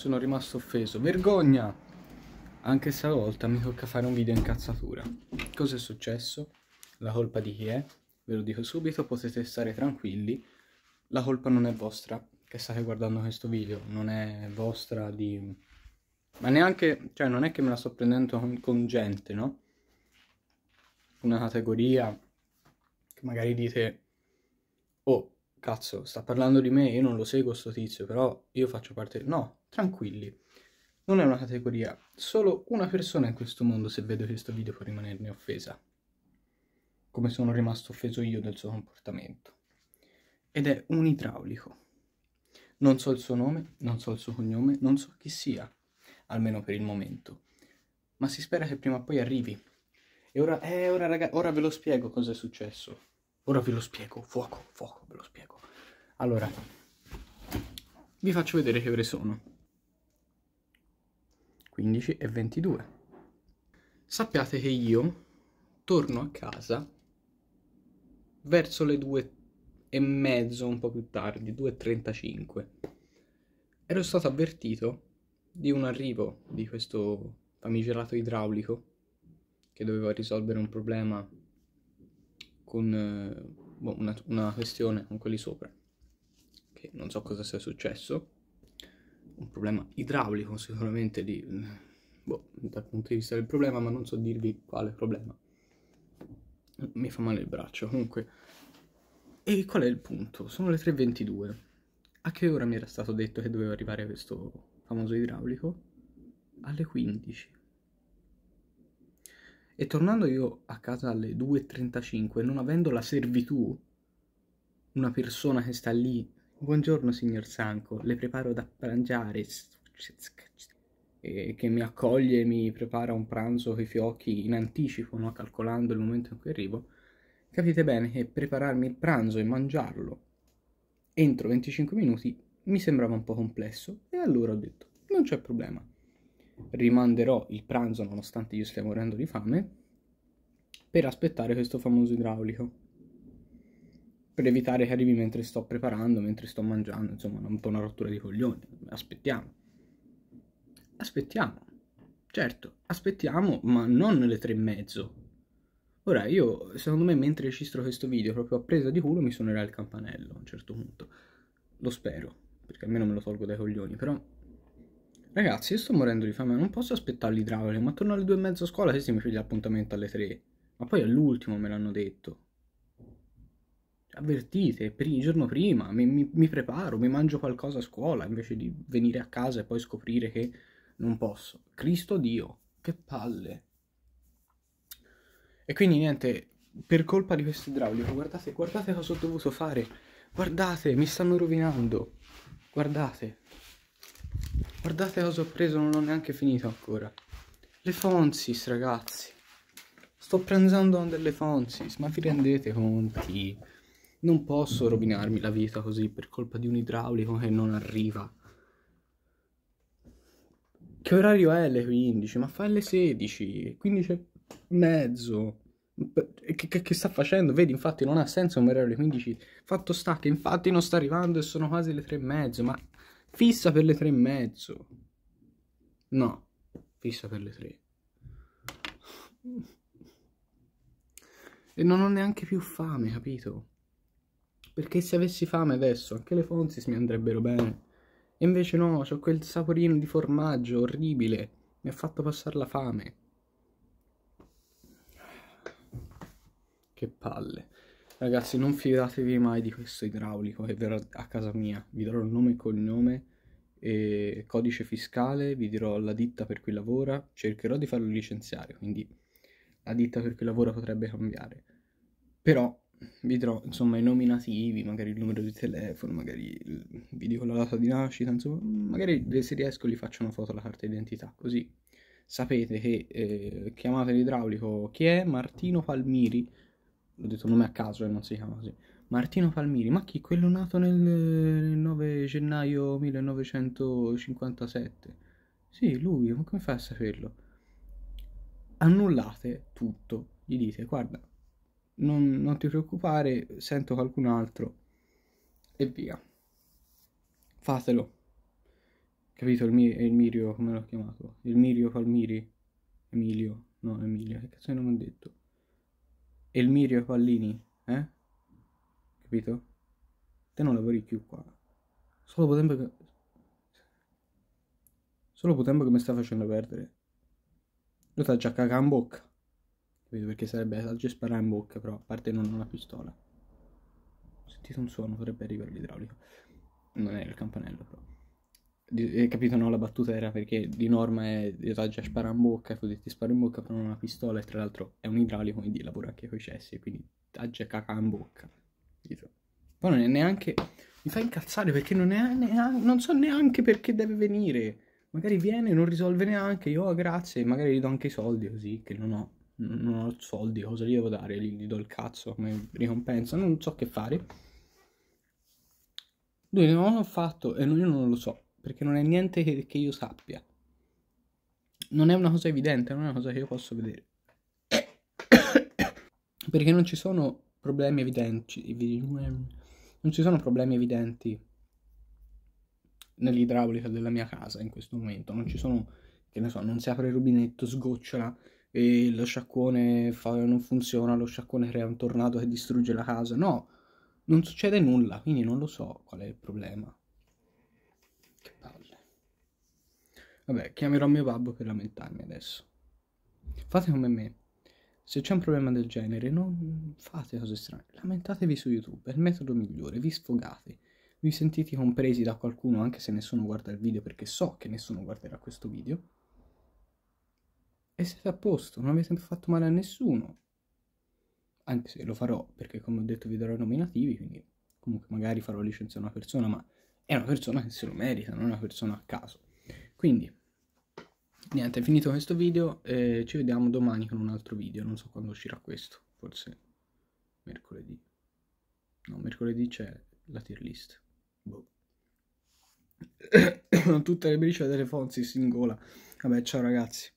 Sono rimasto offeso. Vergogna! Anche stavolta mi tocca fare un video incazzatura. Cosa è successo? La colpa di chi è? Ve lo dico subito, potete stare tranquilli. La colpa non è vostra che state guardando questo video, non è vostra di... Ma neanche... cioè non è che me la sto prendendo con, con gente, no? Una categoria che magari dite... Oh, cazzo, sta parlando di me, io non lo seguo sto tizio, però io faccio parte... No, tranquilli. Non è una categoria. Solo una persona in questo mondo, se vedo questo video, può rimanerne offesa. Come sono rimasto offeso io del suo comportamento. Ed è un idraulico. Non so il suo nome, non so il suo cognome, non so chi sia, almeno per il momento. Ma si spera che prima o poi arrivi. E ora, eh, ora, raga, ora ve lo spiego cosa è successo. Ora ve lo spiego, fuoco, fuoco, ve lo spiego. Allora, vi faccio vedere che ore sono. 15 e 22. Sappiate che io torno a casa verso le 2 e mezzo, un po' più tardi, 2.35. Ero stato avvertito di un arrivo di questo famigerato idraulico che doveva risolvere un problema con eh, boh, una, una, questione con quelli sopra, che non so cosa sia successo, un problema idraulico sicuramente di, mm, boh, dal punto di vista del problema, ma non so dirvi quale problema. Mi fa male il braccio, comunque. E qual è il punto? Sono le 3.22. A che ora mi era stato detto che doveva arrivare questo famoso idraulico? Alle 15. E tornando io a casa alle 2.35, non avendo la servitù, una persona che sta lì, buongiorno signor Sanco, le preparo da mangiare, e che mi accoglie e mi prepara un pranzo con i fiocchi in anticipo, no? calcolando il momento in cui arrivo, capite bene che prepararmi il pranzo e mangiarlo entro 25 minuti mi sembrava un po' complesso e allora ho detto non c'è problema, rimanderò il pranzo nonostante io stia morendo di fame per aspettare questo famoso idraulico per evitare che arrivi mentre sto preparando, mentre sto mangiando, insomma, un po' una rottura di coglioni. Aspettiamo. Aspettiamo. Certo, aspettiamo, ma non le tre e mezzo. Ora, io, secondo me, mentre registro questo video, proprio a presa di culo, mi suonerà il campanello a un certo punto. Lo spero, perché almeno me lo tolgo dai coglioni, però Ragazzi, io sto morendo di fame, non posso aspettare l'idraulico, ma torno alle due e mezza a scuola se si mi figlia l'appuntamento alle tre. Ma poi all'ultimo me l'hanno detto. Avvertite, per il giorno prima, mi, mi, mi preparo, mi mangio qualcosa a scuola, invece di venire a casa e poi scoprire che non posso. Cristo Dio, che palle. E quindi niente, per colpa di questo idraulico, guardate, guardate cosa ho dovuto fare. Guardate, mi stanno rovinando. Guardate. Guardate cosa ho preso, non l'ho neanche finito ancora. Le Fonsis, ragazzi. Sto pranzando con delle Fonsis, ma vi rendete conti? Non posso rovinarmi la vita così per colpa di un idraulico che non arriva. Che orario è le 15? Ma fa le 16, 15 e mezzo. Che, che, che, sta facendo? Vedi, infatti non ha senso un orario alle 15. Fatto sta che infatti non sta arrivando e sono quasi le 3 e mezzo, ma Fissa per le tre e mezzo. No, fissa per le tre. E non ho neanche più fame, capito? Perché se avessi fame adesso, anche le Fonsis mi andrebbero bene. E invece no, ho quel saporino di formaggio orribile. Mi ha fatto passare la fame. Che palle. Ragazzi, non fidatevi mai di questo idraulico che verrà a casa mia. Vi darò il nome e cognome e codice fiscale, vi dirò la ditta per cui lavora, cercherò di farlo licenziare, quindi la ditta per cui lavora potrebbe cambiare. Però vi dirò insomma i nominativi, magari il numero di telefono, magari vi dico la data di nascita, insomma, magari se riesco gli faccio una foto alla carta d'identità, così sapete che eh, chiamate l'idraulico chi è Martino Palmiri, l'ho detto nome a caso e eh, non si chiama così Martino Palmiri, ma chi? Quello nato nel 9 gennaio 1957. Sì, lui, ma come fa a saperlo? Annullate tutto, gli dite, guarda, non, non ti preoccupare, sento qualcun altro e via. Fatelo. Capito il, mi- il Mirio, come l'ho chiamato? Il Mirio Palmiri? Emilio? No, Emilio, che cazzo non mi ha detto? il Mirio Pallini, eh? Capito? Te non lavori più qua. Solo per tempo che... Solo per tempo che mi sta facendo perdere. Lui sta già cagando in bocca. Capito? Perché sarebbe saggio sparare in bocca, però a parte non ho una pistola. Ho sentito un suono, potrebbe arrivare l'idraulico. Non era il campanello, però. Di, eh, capito, no, la battuta era perché di norma è io ti già spara in bocca, così ti sparo in bocca, però non ho una pistola e tra l'altro è un idraulico, quindi lavora anche con i cessi, quindi ti già caca in bocca schifo. Poi non è neanche... Mi fa incazzare perché non, è neanche... non so neanche perché deve venire. Magari viene e non risolve neanche. Io, oh, grazie, magari gli do anche i soldi così, che non ho, non ho soldi. Cosa gli devo dare? Gli, gli do il cazzo come ricompensa. Non so che fare. Lui non l'ho fatto e io non lo so. Perché non è niente che, che io sappia. Non è una cosa evidente, non è una cosa che io posso vedere. perché non ci sono problemi evidenti. Non ci sono problemi evidenti nell'idraulica della mia casa in questo momento. Non ci sono, che ne so, non si apre il rubinetto, sgocciola e lo sciacquone fa, non funziona, lo sciacquone crea un tornado che distrugge la casa. No, non succede nulla, quindi non lo so qual è il problema. Che palle. Vabbè, chiamerò mio babbo per lamentarmi adesso. Fate come me. Se c'è un problema del genere, non fate cose strane, lamentatevi su YouTube, è il metodo migliore, vi sfogate, vi sentite compresi da qualcuno anche se nessuno guarda il video perché so che nessuno guarderà questo video. E siete a posto, non avete fatto male a nessuno. Anche se lo farò perché come ho detto vi darò i nominativi, quindi comunque magari farò licenza a una persona, ma è una persona che se lo merita, non è una persona a caso. Quindi niente è finito questo video e ci vediamo domani con un altro video non so quando uscirà questo forse mercoledì no mercoledì c'è la tier list boh. tutte le briciole delle Fonsi si ingola vabbè ciao ragazzi